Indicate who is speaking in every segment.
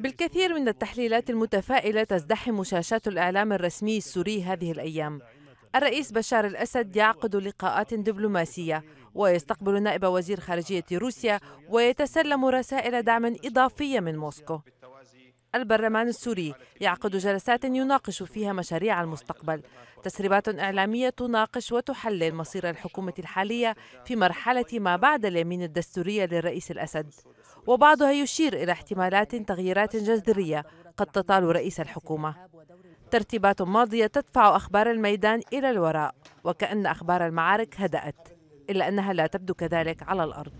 Speaker 1: بالكثير من التحليلات المتفائلة تزدحم شاشات الإعلام الرسمي السوري هذه الأيام الرئيس بشار الأسد يعقد لقاءات دبلوماسية ويستقبل نائب وزير خارجية روسيا ويتسلم رسائل دعم إضافية من موسكو البرلمان السوري يعقد جلسات يناقش فيها مشاريع المستقبل تسريبات إعلامية تناقش وتحلل مصير الحكومة الحالية في مرحلة ما بعد اليمين الدستورية للرئيس الأسد وبعضها يشير إلى احتمالات تغييرات جذرية قد تطال رئيس الحكومة ترتيبات ماضية تدفع أخبار الميدان إلى الوراء وكأن أخبار المعارك هدأت إلا أنها لا تبدو كذلك على الأرض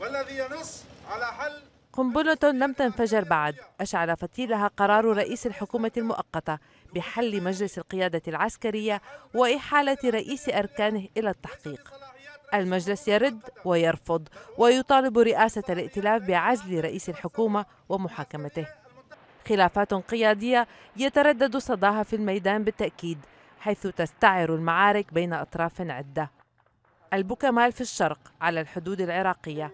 Speaker 1: والذي ينص على حل قنبلة لم تنفجر بعد أشعل فتيلها قرار رئيس الحكومة المؤقتة بحل مجلس القيادة العسكرية وإحالة رئيس أركانه إلى التحقيق المجلس يرد ويرفض ويطالب رئاسة الائتلاف بعزل رئيس الحكومة ومحاكمته خلافات قيادية يتردد صداها في الميدان بالتأكيد حيث تستعر المعارك بين أطراف عدة البوكمال في الشرق على الحدود العراقية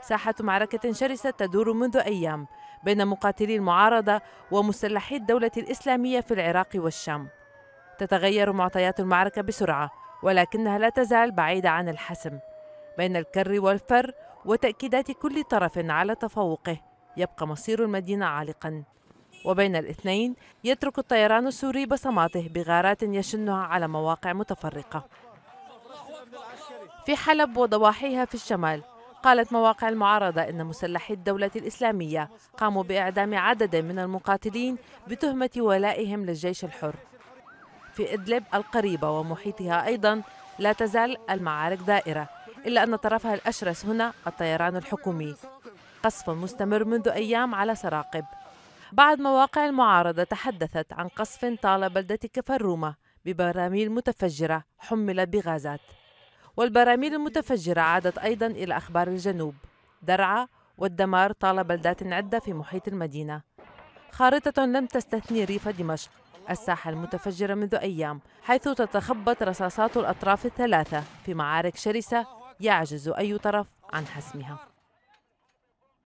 Speaker 1: ساحة معركة شرسة تدور منذ أيام بين مقاتلي المعارضة ومسلحي الدولة الإسلامية في العراق والشام تتغير معطيات المعركة بسرعة ولكنها لا تزال بعيدة عن الحسم بين الكر والفر وتأكيدات كل طرف على تفوقه يبقى مصير المدينة عالقا وبين الاثنين يترك الطيران السوري بصماته بغارات يشنها على مواقع متفرقة في حلب وضواحيها في الشمال قالت مواقع المعارضة إن مسلحي الدولة الإسلامية قاموا بإعدام عدد من المقاتلين بتهمة ولائهم للجيش الحر في إدلب القريبة ومحيطها أيضا لا تزال المعارك دائرة إلا أن طرفها الأشرس هنا الطيران الحكومي قصف مستمر منذ أيام على سراقب بعض مواقع المعارضة تحدثت عن قصف طال بلدة كفرومة ببراميل متفجرة حملت بغازات والبراميل المتفجرة عادت أيضا إلى أخبار الجنوب درعا والدمار طال بلدات عدة في محيط المدينة خارطة لم تستثني ريف دمشق الساحة المتفجرة منذ أيام حيث تتخبط رصاصات الأطراف الثلاثة في معارك شرسة يعجز أي طرف عن حسمها